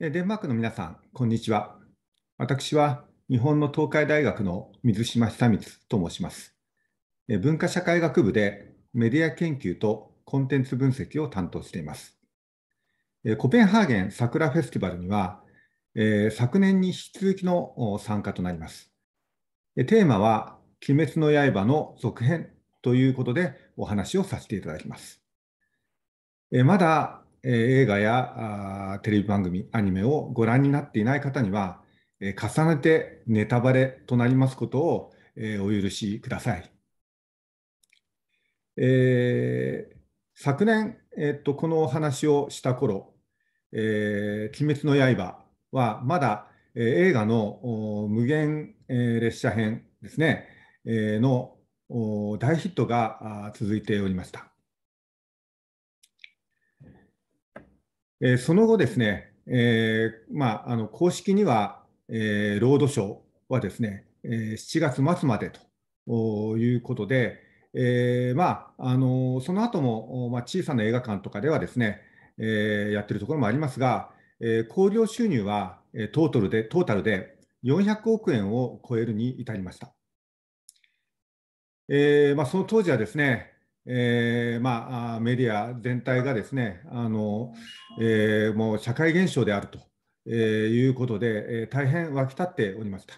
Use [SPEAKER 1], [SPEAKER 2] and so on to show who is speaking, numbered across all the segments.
[SPEAKER 1] デンマークの皆さん、こんにちは。私は日本の東海大学の水島久光と申します。文化社会学部でメディア研究とコンテンツ分析を担当しています。コペンハーゲン桜フェスティバルには、昨年に引き続きの参加となります。テーマは、鬼滅の刃の続編ということでお話をさせていただきます。まだ映画やテレビ番組、アニメをご覧になっていない方には、重ねてネタバレとなりますことをお許しください。えー、昨年、えっと、このお話をした頃、えー、鬼滅の刃はまだ、えー、映画の無限、えー、列車編ですね、えー、の大ヒットが続いておりました。えー、その後ですね、えーまあ、あの公式には、えー、ロードショーはですね、えー、7月末までということで、えーまあ、あのその後も、まあ、小さな映画館とかではですね、えー、やってるところもありますが、えー、興行収入は、えー、トータルでトータルで400億円を超えるに至りました。えーまあ、その当時はですね、えーまあ、メディア全体がですねあの、えー、もう社会現象であると、えー、いうことで、えー、大変沸き立っておりました。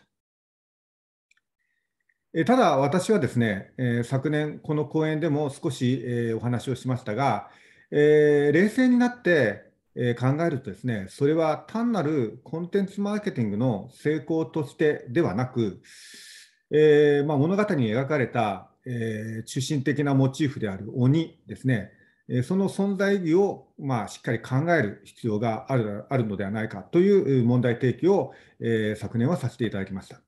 [SPEAKER 1] えー、ただ私はですね、えー、昨年この講演でも少し、えー、お話をしましたが、えー、冷静になって、えー、考えるとですねそれは単なるコンテンツマーケティングの成功としてではなく、えーまあ、物語に描かれたえー、中心的なモチーフである鬼ですね、えその存在意義を、まあ、しっかり考える必要があるあるのではないかという問題提起を、え昨年はさせていただきました。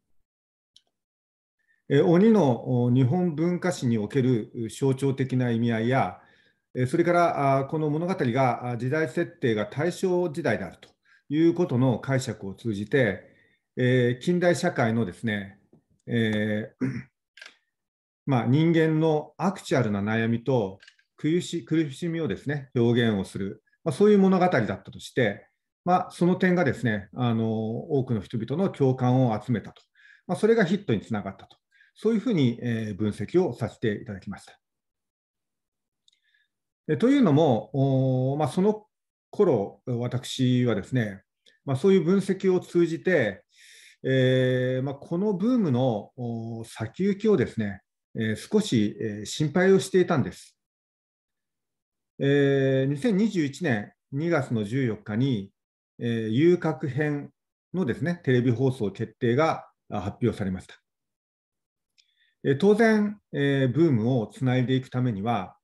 [SPEAKER 1] え鬼の日本文化史における象徴的な意味合いや、それからあこの物語が時代設定が大正時代であるということの解釈を通じて、え近代社会のですね、えーまあ、人間のアクチュアルな悩みと苦し苦しみをですね表現をする、まあ、そういう物語だったとして、まあ、その点がですねあの多くの人々の共感を集めたと、まあ、それがヒットにつながったと、そういうふうに、え分析をさせていただきました。えというのも、まあ、その頃私はですね、まあ、そういう分析を通じて、えーまあ、このブームの先行きをですね、えー、少し、えー、心配をしていたんです。えー、2021年2月の14日に、えー、遊郭編のですねテレビ放送決定が発表されました。えー、当然、えー、ブームをつないでいくためには、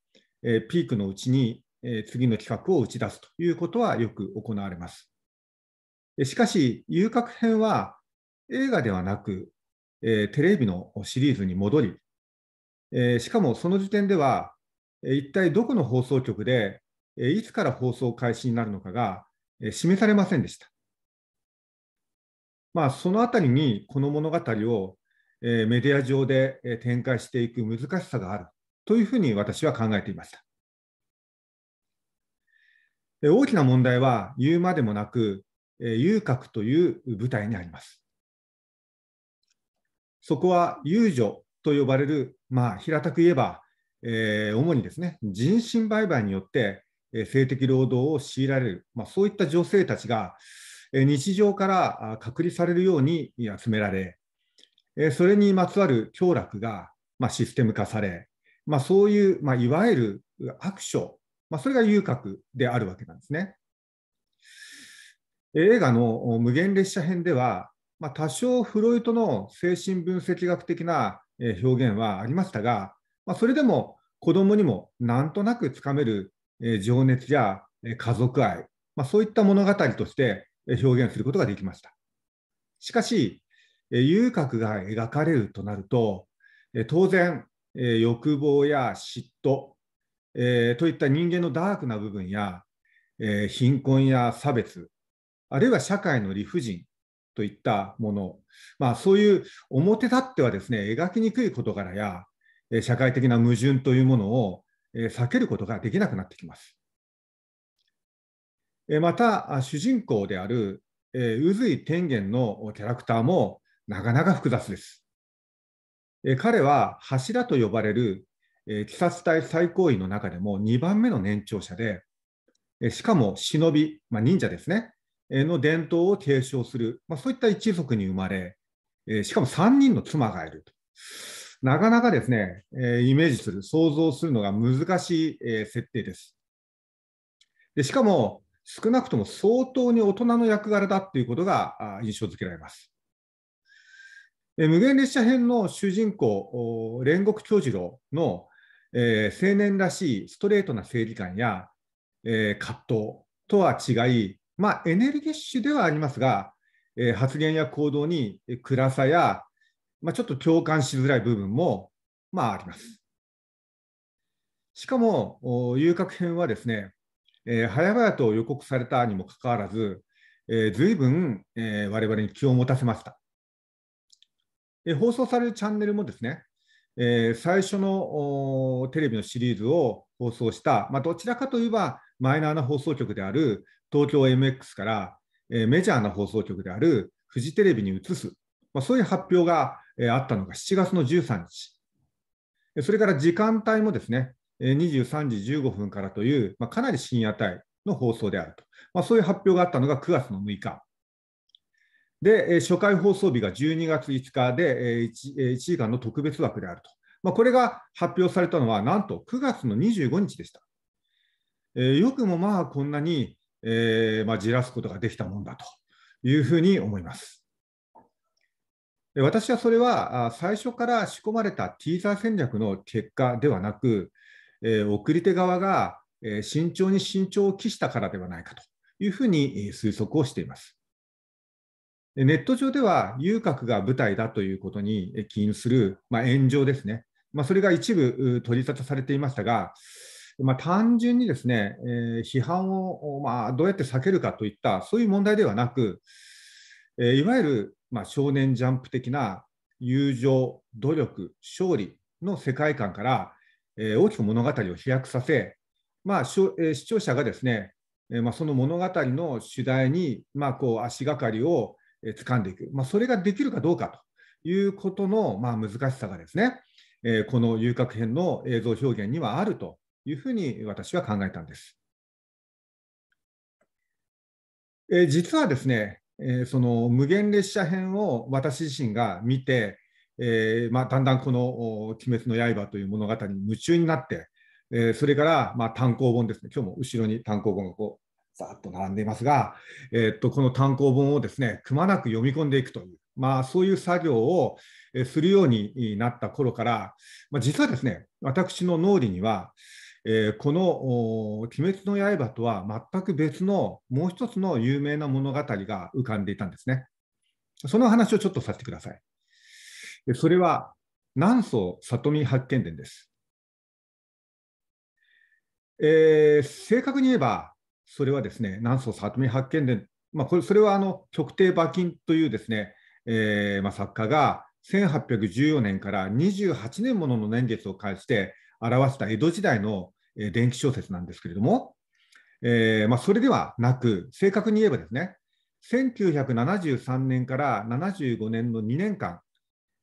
[SPEAKER 1] えー、ピークのうちに、えー、次の企画を打ち出すということはよく行われます。しかし、遊郭編は映画ではなく、えー、テレビのシリーズに戻り、えー、しかもその時点では、一体どこの放送局で、いつから放送開始になるのかが示されませんでした。まあ、そのあたりにこの物語をメディア上で展開していく難しさがあるというふうに私は考えていました。大きな問題は言うまでもなく、遊郭という舞台にあります。そこは遊女と呼ばれるまあ、平たく言えば、えー、主にですね人身売買によって、え性的労働を強いられる、まあ、そういった女性たちが、え日常から隔離されるように集められ、えそれにまつわる凶楽が、まあ、システム化され、まあ、そういう、まあ、いわゆる悪書、まあ、それが遊郭であるわけなんですね。映画の「無限列車編」では、まあ、多少フロイトの精神分析学的な表現はありましたが、まあ、それでも子どもにもなんとなくつかめる情熱や家族愛、まあ、そういった物語として表現することができました。しかし、遊郭が描かれるとなると、当然、欲望や嫉妬、えー、といった人間のダークな部分や、えー、貧困や差別、あるいは社会の理不尽、といったもの、まあ、そういう表立ってはですね描きにくい事柄や社会的な矛盾というものを避けることができなくなってきます。また主人公である渦井天元のキャラクターもなかなか複雑です。彼は柱と呼ばれる鬼殺隊最高位の中でも2番目の年長者でしかも忍び、まあ、忍者ですねの伝統を継承する、まあ、そういった一族に生まれ、しかも3人の妻がいると。なかなかですね、イメージする、想像するのが難しい設定です。でしかも、少なくとも相当に大人の役柄だということが印象づけられます。無限列車編の主人公、煉獄長次郎の、えー、青年らしいストレートな正義感や、えー、葛藤とは違い、まあ、エネルギッシュではありますが、えー、発言や行動に暗さや、まあ、ちょっと共感しづらい部分も、まあ、あります。しかも、遊郭編はですね、えー、早々と予告されたにもかかわらず、えいぶんえ我々に気を持たせました。え放送されるチャンネルもですね、え最初のテレビのシリーズを放送した、まあ、どちらかといえばマイナーな放送局である東京 MX から、えメジャーな放送局であるフジテレビに移す、まあ、そういう発表が、えあったのが7月の13日。それから時間帯もですね、23時15分からという、まあ、かなり深夜帯の放送であると、まあ、そういう発表があったのが9月の6日。で、初回放送日が12月5日で1、1時間の特別枠であると。まあ、これが発表されたのは、なんと9月の25日でした。えー、よくもまあこんなにえー、まあ、じらすことができたもんだというふうに思います。私はそれは最初から仕込まれたティーザー戦略の結果ではなく、えー、送り手側が慎重に慎重を期したからではないかというふうに推測をしています。ネット上では遊郭が舞台だということに起因する、まあ、炎上ですね、まあ、それが一部取り沙汰されていましたが、まあ、単純にですね、えー、批判を、まあ、どうやって避けるかといったそういう問題ではなく、えー、いわゆる、まあ、少年ジャンプ的な友情、努力、勝利の世界観から、えー、大きく物語を飛躍させ、まあしょえー、視聴者がですね、えーまあ、その物語の主題に、まあ、こう足がかりを、えー、掴んでいく、まあ、それができるかどうかということの、まあ、難しさがですね、えー、この遊郭編の映像表現にはあるというふうに私は考えたんです。えー、実はですね、えー、その無限列車編を私自身が見て、えーまあ、だんだんこの「鬼滅の刃」という物語に夢中になって、えー、それから、まあ、単行本ですね今日も後ろに単行本がこうざっと並んでいますが、えー、っとこの単行本をですねくまなく読み込んでいくという、まあ、そういう作業をするようになった頃から、まあ、実はですね私の脳裏にはえー、この「鬼滅の刃」とは全く別のもう一つの有名な物語が浮かんでいたんですね。その話をちょっとさせてください。それは南宋里見八見伝です。えー、正確に言えば、それはですね、南宋里見八見伝、まあ、これそれはあの極定馬琴というですね、えーまあ、作家が1814年から28年ものの年月を介して表した江戸時代の電気小説なんですけれども、えーまあ、それではなく、正確に言えばですね、1973年から75年の2年間、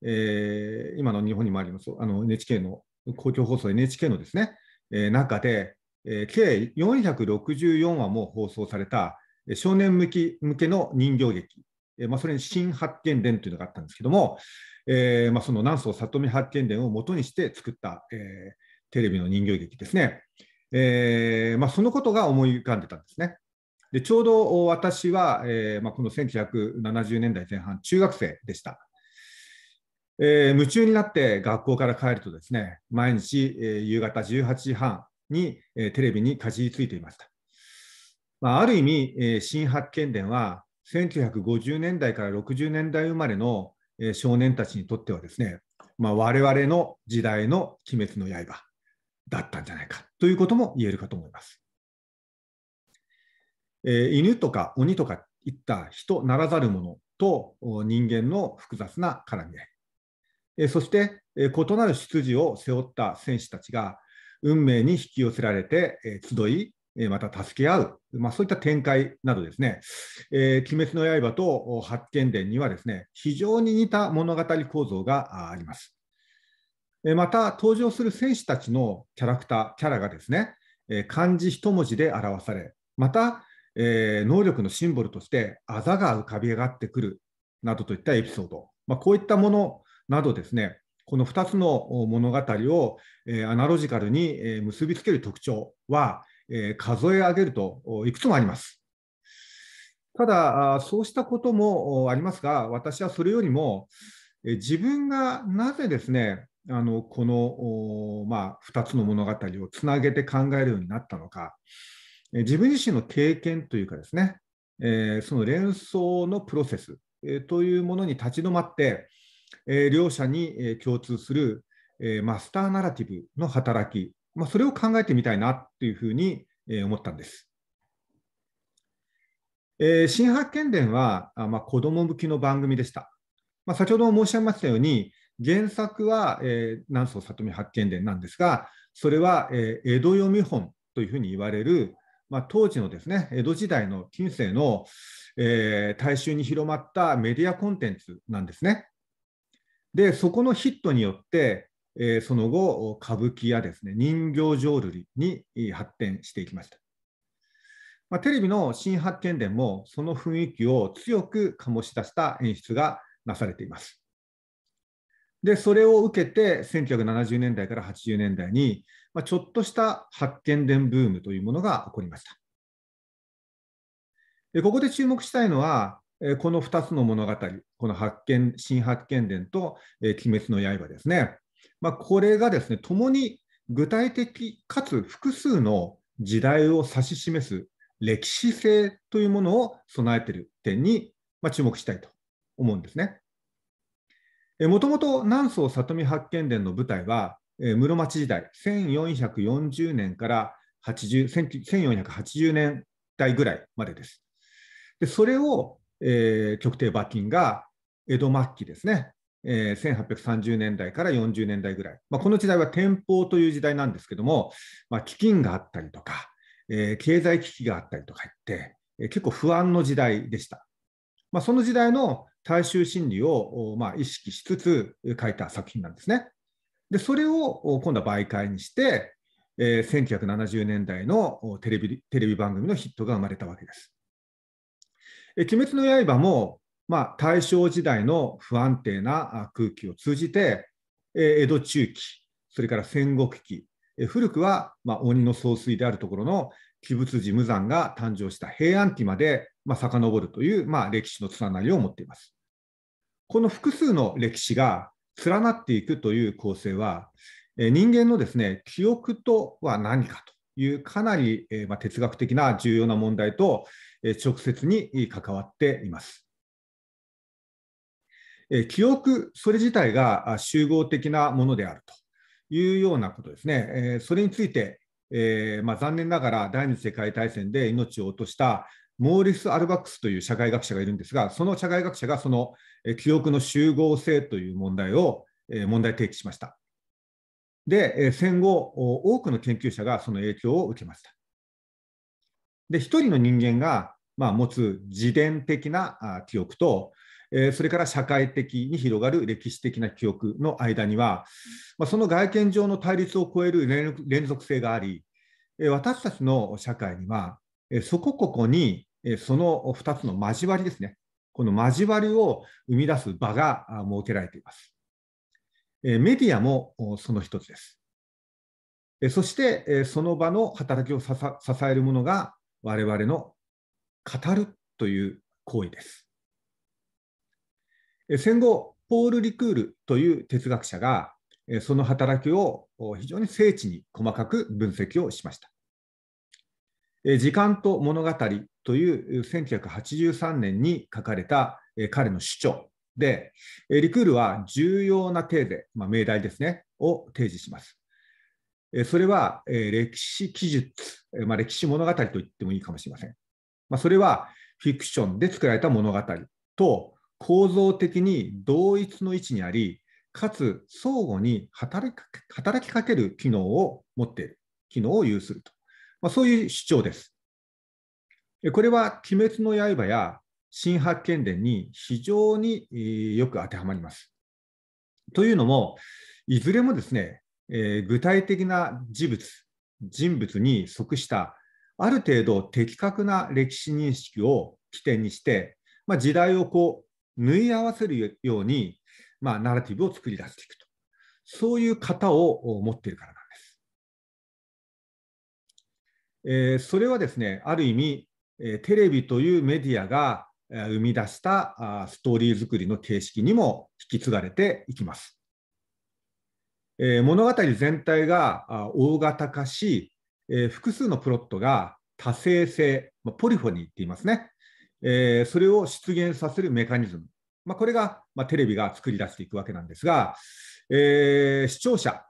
[SPEAKER 1] えー、今の日本にもあります、あの NHK の、公共放送 NHK のですね、えー、中で、えー、計464話も放送された少年向き向けの人形劇、えーまあ、それに新発見伝というのがあったんですけども、えーまあ、その南宋里見発見伝をもとにして作った、えーテレビの人形劇ですね、えーまあ、そのことが思い浮かんでたんですね。でちょうど私は、えーまあ、この1970年代前半、中学生でした。えー、夢中になって学校から帰るとですね、毎日、えー、夕方18時半に、えー、テレビにかじりついていました。まあ、ある意味、えー、新発見伝は、1950年代から60年代生まれの、えー、少年たちにとってはですね、まあ、我々の時代の鬼滅の刃、だったんじゃないかということも言えるかと思います。えー、犬とか鬼とかいった人ならざるものと人間の複雑な絡み合い、えー、そして、えー、異なる出自を背負った戦士たちが運命に引き寄せられて、えー、集いまた助け合う、まあ、そういった展開などですね、えー、鬼滅の刃と八犬伝にはですね、非常に似た物語構造があります。また登場する選手たちのキャラクター、キャラがですね、漢字一文字で表され、また、えー、能力のシンボルとしてあざが浮かび上がってくるなどといったエピソード、まあ、こういったものなどですね、この2つの物語を、えー、アナロジカルに、え結びつける特徴は、えー、数え上げるといくつもあります。ただ、そうしたこともありますが、私はそれよりも、え自分がなぜですね、あのこの、まあ、2つの物語をつなげて考えるようになったのか、え自分自身の経験というかですね、えー、その連想のプロセス、えー、というものに立ち止まって、えー、両者に、え共通する、えマスターナラティブの働き、まあ、それを考えてみたいなっていうふうに、え思ったんです。え新発見伝は、あまあ、子ども向きの番組でした。まあ、先ほども申し上げましたように、原作は、えー、南宋里見八犬伝なんですが、それは、えー、江戸読み本というふうに言われる、まあ、当時のですね江戸時代の近世の、えー、大衆に広まったメディアコンテンツなんですね。で、そこのヒットによって、えー、その後、歌舞伎やですね人形浄瑠璃に発展していきました。まあ、テレビの新発見伝もその雰囲気を強く醸し出した演出がなされています。で、それを受けて、1970年代から80年代に、まあ、ちょっとした発見伝ブームというものが起こりました。でここで注目したいのは、この2つの物語、この発見新発見伝と、え鬼滅の刃ですね。まあ、これがですね、ともに具体的かつ複数の時代を指し示す歴史性というものを備えている点に、まあ、注目したいと思うんですね。もともと南宋里見八犬伝の舞台は、えー、室町時代1440年から1480年代ぐらいまでです。でそれを、えー、極帝馬琴が江戸末期ですね、えー、1830年代から40年代ぐらい、まあ、この時代は天保という時代なんですけども、まあ、があったりとか、えー、経済危機があったりとか言って、えー、結構不安の時代でした。まあ、その時代の大衆心理を、まあ、意識しつつ書いた作品なんですね。でそれを今度は媒介にして、えー、1970年代のテレビテレビ番組のヒットが生まれたわけです。え鬼滅の刃も、まあ、大正時代の不安定な空気を通じて、え江戸中期、それから戦国期、え古くは、まあ、鬼の総帥であるところの鬼仏寺無惨が誕生した平安期まで、まあ、遡るという、まあ、歴史のつながりを持っています。この複数の歴史が連なっていくという構成は、人間のですね記憶とは何かというかなり、えま哲学的な重要な問題と、え直接に関わっています。え記憶それ自体が集合的なものであるというようなことですね。えそれについて、えま残念ながら第二次世界大戦で命を落としたモーリス・アルバックスという社会学者がいるんですが、その社会学者がその記憶の集合性という問題を問題提起しました。で、戦後、多くの研究者がその影響を受けました。で、一人の人間が、まあ、持つ自伝的な記憶と、それから社会的に広がる歴史的な記憶の間には、まあ、その外見上の対立を超える連続性があり、私たちの社会にはそこここにその2つの交わりですね、この交わりを生み出す場が設けられています。メディアもその一つです。そして、その場の働きを支えるものが、我々の語るという行為です。戦後、ポール・リクールという哲学者が、その働きを非常に精緻に細かく分析をしました。時間と物語という1983年に書かれた彼の主張で、リクールは重要なテーゼ、まあ、命題ですね、を提示します。それは歴史記述、まあ、歴史物語と言ってもいいかもしれません。まあ、それはフィクションで作られた物語と構造的に同一の位置にあり、かつ相互に働きかける機能を持っている、機能を有すると。まあ、そういう主張です。これは鬼滅の刃や新発見伝に非常によく当てはまります。というのも、いずれもですね、えー、具体的な事物、人物に即したある程度的確な歴史認識を起点にして、まあ、時代をこう縫い合わせるように、まあ、ナラティブを作り出していくと、そういう型を持っているからなんです。えー、それはですねある意味、えテレビというメディアが生み出したストーリー作りの形式にも引き継がれていきます。え物語全体が大型化し、え複数のプロットが多性性、まポリフォニーって言いますね、えそれを出現させるメカニズム、まこれが、まテレビが作り出していくわけなんですが、え視聴者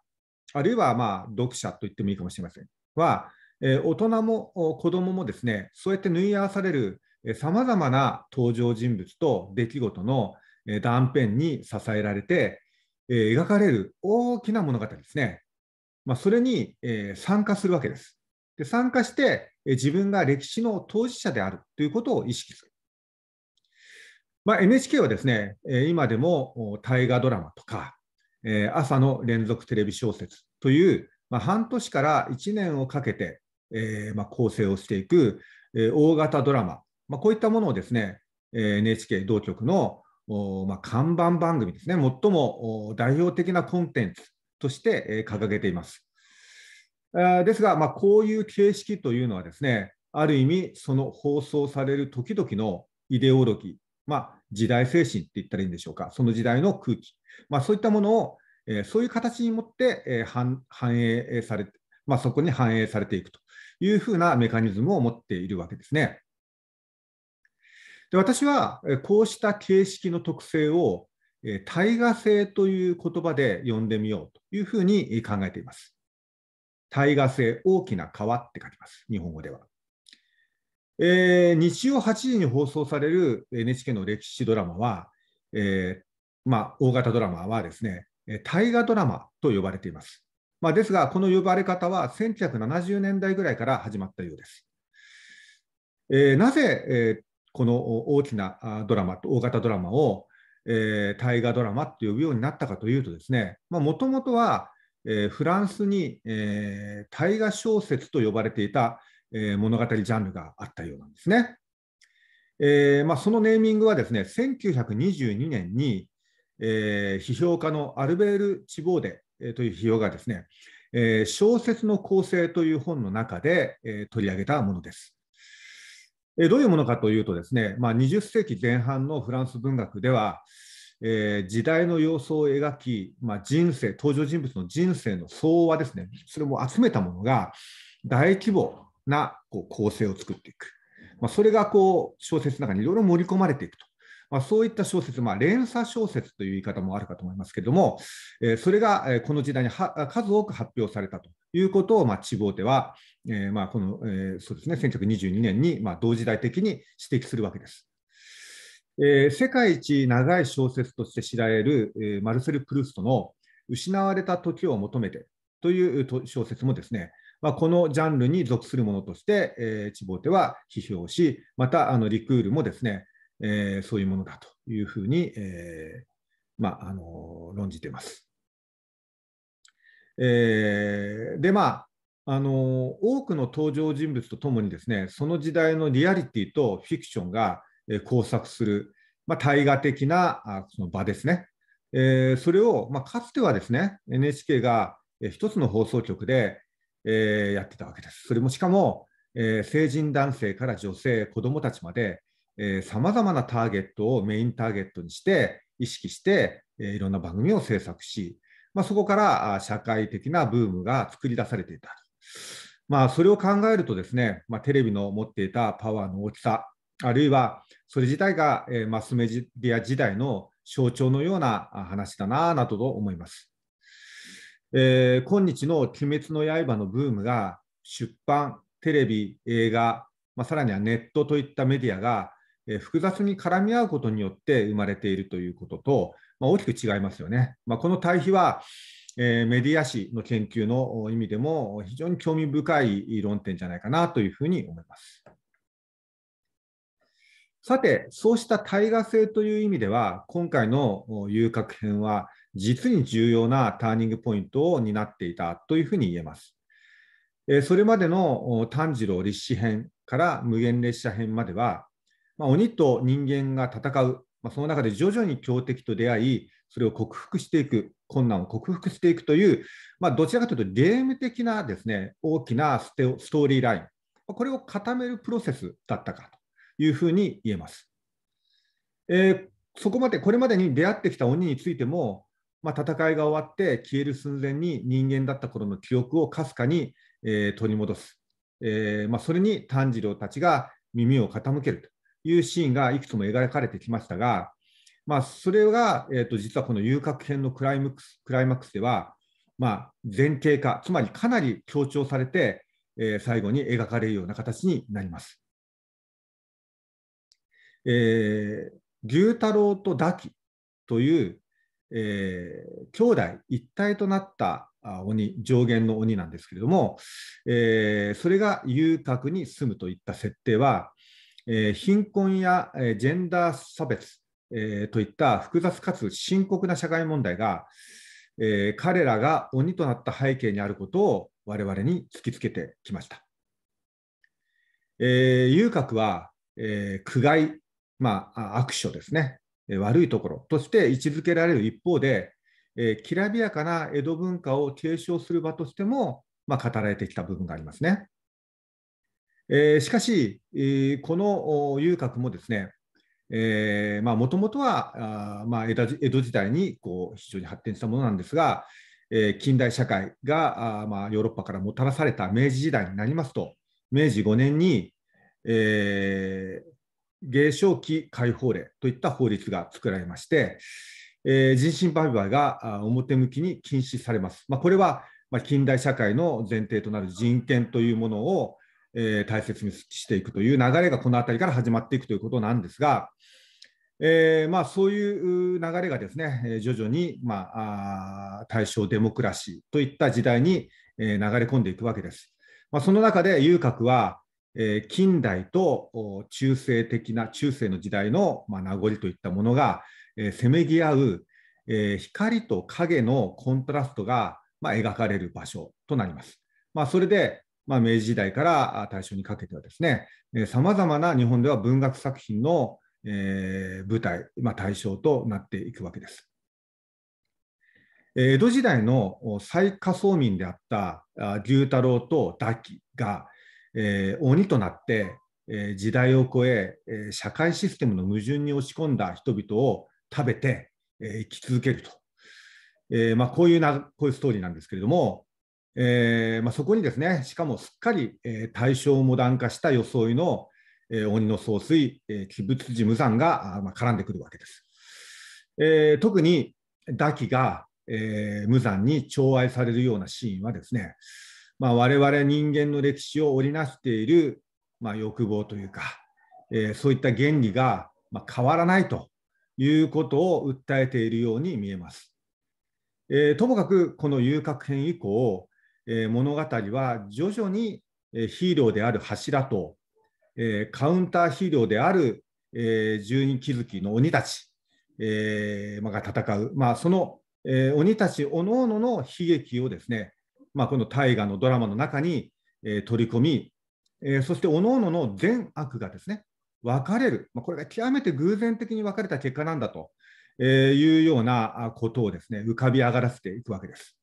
[SPEAKER 1] あるいは、まあ読者と言ってもいいかもしれませんは、え大人も子どももですねそうやって縫い合わされるさまざまな登場人物と出来事の断片に支えられて、え描かれる大きな物語ですね。まあ、それに、え参加するわけです。で参加して、え自分が歴史の当事者であるということを意識する。まあ、NHK はですね、え今でも大河ドラマとか、え朝の連続テレビ小説という、まあ、半年から1年をかけてえーまあ、構成をしていく、えー、大型ドラマ、まあ、こういったものをですね、えー、NHK 同局のお、まあ、看板番組ですね、最も代表的なコンテンツとして、えー、掲げています。あですが、まあ、こういう形式というのはですね、ある意味、その放送される時々のイデオロギー、まあ、時代精神って言ったらいいんでしょうか、その時代の空気、まあ、そういったものを、えー、そういう形に持って、えー、反映されて、まあ、そこに反映されていくというふうなメカニズムを持っているわけですね。で私はこうした形式の特性を対話性という言葉で呼んでみようというふうに考えています。対話性、大きな川って書きます、日本語では。えー、日曜8時に放送される NHK の歴史ドラマは、えー、まあ、大型ドラマはですね、大河ドラマと呼ばれています。まあ、ですが、この呼ばれ方は1970年代ぐらいから始まったようです。えー、なぜ、えー、この大きなドラマ、大型ドラマを、えー、大河ドラマって呼ぶようになったかというとですね、もともとは、えー、フランスに、えー、大河小説と呼ばれていた、えー、物語ジャンルがあったようなんですね。えーまあ、そのネーミングはですね1922年に、えー、批評家のアルベール・チボーデえという費用がですね、えー、小説の構成という本の中で、えー、取り上げたものです。えー、どういうものかというとですね、まあ、20世紀前半のフランス文学では、えー、時代の様相を描き、まあ、人生登場人物の人生の総和ですねそれも集めたものが大規模なこう構成を作っていく、まあ、それがこう小説の中にいろいろ盛り込まれていくとまあ、そういった小説、まあ、連鎖小説という言い方もあるかと思いますけれども、えそれが、えこの時代に数多く発表されたということを、まあ、地方では、えまあ、この、えそうですね、1922年に、まあ、同時代的に指摘するわけです。えー、世界一長い小説として知られる、えー、マルセル・プルストの「失われた時を求めて」という小説もですね、まあ、このジャンルに属するものとして、えー、チボは批評し、またあのリクールもですね、えー、そういうものだというふうに、えーまあ、あの論じています。えー、でまああの多くの登場人物とともにですねその時代のリアリティとフィクションが、え交錯する、まあ、対話的なあその場ですね、えー、それを、まあ、かつてはですね NHK が一つの放送局で、えー、やってたわけです。それもしかも、えー、成人男性から女性子どもたちまでさまざまなターゲットをメインターゲットにして意識して、えー、いろんな番組を制作し、まあ、そこから社会的なブームが作り出されていた。まあ、それを考えるとですね、まあ、テレビの持っていたパワーの大きさ、あるいはそれ自体が、えー、マスメディア時代の象徴のような話だななどと思います。えー、今日の「鬼滅の刃」のブームが出版、テレビ、映画、まあ、さらにはネットといったメディアがえ複雑に絡み合うことによって生まれているということと、まあ、大きく違いますよね。まあ、この対比は、えー、メディア史の研究の意味でも非常に興味深い論点じゃないかなというふうに思います。さて、そうした対話性という意味では、今回の遊郭編は実に重要なターニングポイントを担っていたというふうに言えます。それまでの炭治郎立志編から無限列車編までは、まあ、鬼と人間が戦う、まあ、その中で徐々に強敵と出会い、それを克服していく、困難を克服していくという、まあ、どちらかというとゲーム的なですね大きなストーリーライン、これを固めるプロセスだったかというふうに言えます。えー、そこまで、これまでに出会ってきた鬼についても、まあ、戦いが終わって消える寸前に人間だった頃の記憶をかすかに、えー、取り戻す、えーまあ、それに炭治郎たちが耳を傾けるというシーンがいくつも描かれてきましたが、まあ、それが、えー、と実はこの遊郭編のクライマックスクライマックスでは、まあ、前景化、つまりかなり強調されて、えー、最後に描かれるような形になります。えー、牛太郎とダキという、えー、兄弟一体となった鬼上限の鬼なんですけれども、えー、それが遊郭に住むといった設定はえー、貧困や、えー、ジェンダー差別、えー、といった複雑かつ深刻な社会問題が、えー、彼らが鬼となった背景にあることを我々に突きつけてきました。えー、遊郭は、えー、苦害、まあ、悪所ですね、えー、悪いところとして位置づけられる一方で、えー、きらびやかな江戸文化を継承する場としても、まあ、語られてきた部分がありますね。えー、しかし、えー、この遊郭もですね、えー、まあ、もともとはあ、まあ、江戸時代にこう非常に発展したものなんですが、えー、近代社会があ、まあ、ヨーロッパからもたらされた明治時代になりますと明治5年に、えー、芸商期解放令といった法律が作られまして、えー、人身売買が表向きに禁止されます。まあ、これは、まあ、近代社会の前提となる人権というものを、えー、大切にしていくという流れがこの辺りから始まっていくということなんですが、えーまあ、そういう流れがですね徐々に、まあ、大正デモクラシーといった時代に、え流れ込んでいくわけです。まあ、その中で遊郭は、え近代と中世的な中世の時代の、ま名残といったものが、えせめぎ合う、え光と影のコントラストが、ま描かれる場所となります。まあ、それでまあ、明治時代から大正にかけてはですね、さまざまな日本では文学作品の、えー、舞台、まあ、対象となっていくわけです。江戸時代の最下層民であった牛太郎と妲己が、えー、鬼となって、えー、時代を超ええ社会システムの矛盾に落ち込んだ人々を食べて、えー、生き続けると、えーまあ、こういうなこういうストーリーなんですけれども、えーまあ、そこにですねしかもすっかり、えー、対象モダン化した装いの、えー、鬼の総帥、えー、鬼仏寺無惨があ、まあ、絡んでくるわけです。えー、特に妲己が、えー、無惨に寵愛されるようなシーンはですね、まあ、我々人間の歴史を織りなしている、まあ、欲望というか、えー、そういった原理が、まあ、変わらないということを訴えているように見えます。えー、ともかくこの遊郭編以降えー、物語は徐々にヒーローである柱と、えー、カウンターヒーローである、えー、十人気づきの鬼たち、えーが戦う、まあ、その、えー、鬼たちおのおのの悲劇をですね、まあ、この大河のドラマの中に、えー、取り込み、えー、そしておのおのの善悪がですね分かれる、まあ、これが極めて偶然的に分かれた結果なんだと、えー、いうようなことをですね浮かび上がらせていくわけです。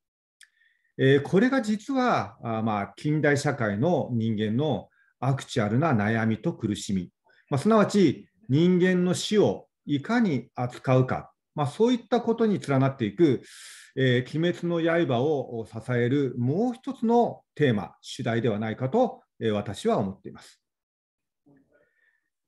[SPEAKER 1] えこれが実はあ、まあ、近代社会の人間のアクチュアルな悩みと苦しみ、まあ、すなわち人間の死をいかに扱うか、まあ、そういったことに連なっていく、えー、鬼滅の刃を支えるもう一つのテーマ、主題ではないかと、えー、私は思っています。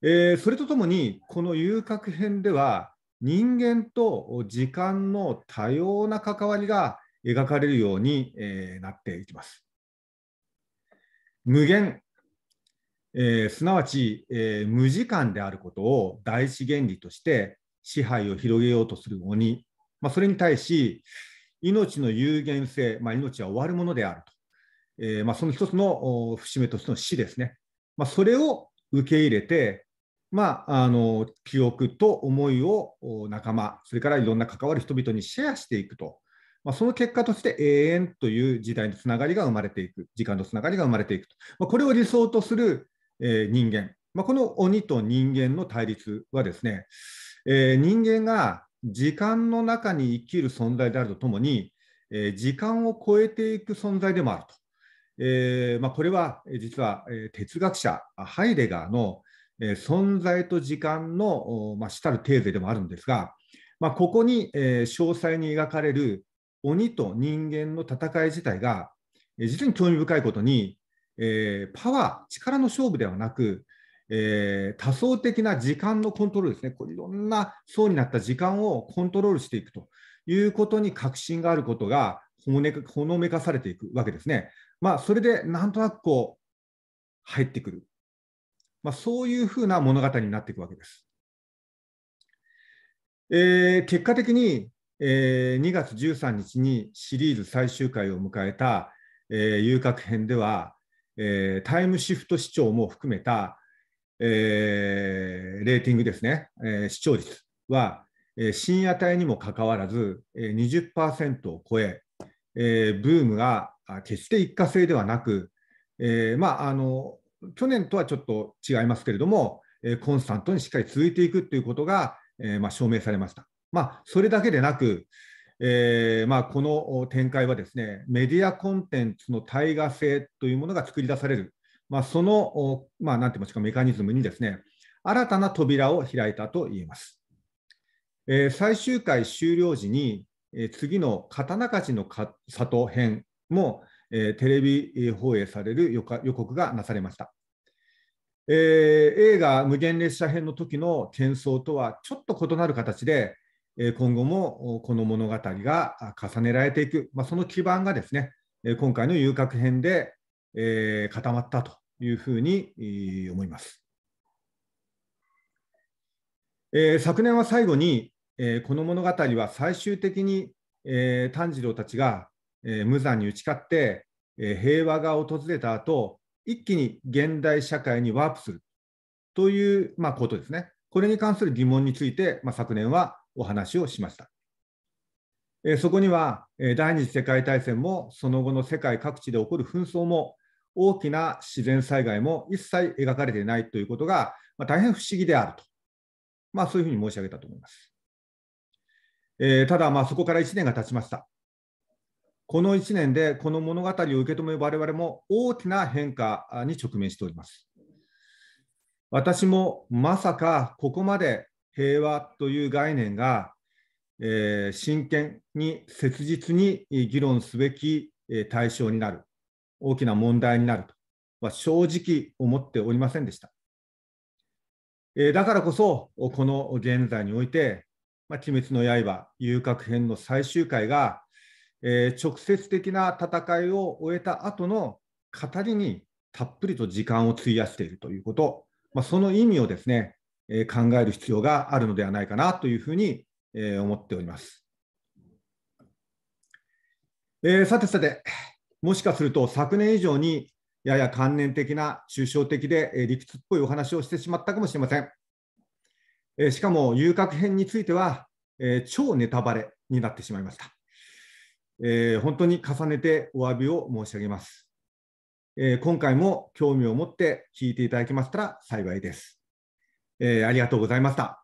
[SPEAKER 1] えー、それとともに、この遊郭編では、人間と時間の多様な関わりが描かれるように、えー、なっていきます。無限、えー、すなわち、えー、無時間であることを第一原理として支配を広げようとする鬼、まあ、それに対し命の有限性、まあ、命は終わるものであると、えーまあ、その一つの節目としての死ですね、まあ、それを受け入れて、まあ、あの記憶と思いを仲間それからいろんな関わる人々にシェアしていくとまあ、その結果として永遠という時代のつながりが生まれていく、時間のつながりが生まれていくと、まあ、これを理想とする、えー、人間、まあ、この鬼と人間の対立はですね、えー、人間が時間の中に生きる存在であるとともに、えー、時間を超えていく存在でもあると。えーまあ、これは実は哲学者ハイデガーの存在と時間の、まあ、主たるテーゼでもあるんですが、まあ、ここに詳細に描かれる鬼と人間の戦い自体が、えー、実に興味深いことに、えー、パワー、力の勝負ではなく、えー、多層的な時間のコントロールですね、こういろんな層になった時間をコントロールしていくということに確信があることがほのめかされていくわけですね。まあ、それでなんとなくこう入ってくる、まあ、そういうふうな物語になっていくわけです。えー、結果的にえー、2月13日にシリーズ最終回を迎えた、えー、遊郭編では、えー、タイムシフト視聴も含めた、えー、レーティングですね、えー、視聴率は、えー、深夜帯にもかかわらず、えー、20%を超ええー、ブームが決して一過性ではなく、えー、まああの去年とはちょっと違いますけれども、えー、コンスタントにしっかり続いていくということが、えーまあ、証明されました。まあ、それだけでなく、えーまあ、この展開はですねメディアコンテンツの対話性というものが作り出される、まあ、その、まあ、なんて言いますかメカニズムにですね新たな扉を開いたと言えます。えー、最終回終了時に、えー、次の「刀鍛冶の里編も」えー、テレビ放映される予告がなされました。えー、映画「無限列車編」の時の喧騒とはちょっと異なる形で今後もこの物語が重ねられていく、まあ、その基盤がですね、今回の遊郭編で固まったというふうに思います。昨年は最後に、この物語は最終的に炭治郎たちが無残に打ち勝って、平和が訪れた後一気に現代社会にワープするという、まあ、ことですね。これに関する疑問について、まあ、昨年はお話をしました。そこには第二次世界大戦もその後の世界各地で起こる紛争も大きな自然災害も一切描かれていないということが、まあ、大変不思議であると、まあ、そういうふうに申し上げたと思います。えただ、まあ、そこから1年が経ちました。この1年でこの物語を受け止める我々も大きな変化に直面しております。私もまさかここまで平和という概念が、えー、真剣に切実に議論すべき対象になる、大きな問題になるとは正直思っておりませんでした。えー、だからこそ、この現在において、まあ、鬼滅の刃、遊郭編の最終回が、えー、直接的な戦いを終えた後の語りにたっぷりと時間を費やしているということ、まあ、その意味をですね、え考える必要があるのではないかなというふうに、え思っております。えさてさて、もしかすると昨年以上にやや観念的な抽象的で、え理屈っぽいお話をしてしまったかもしれません。えしかも遊郭編については、え超ネタバレになってしまいました。え本当に重ねてお詫びを申し上げます。え今回も興味を持って聞いていただけましたら幸いです。えー、ありがとうございました。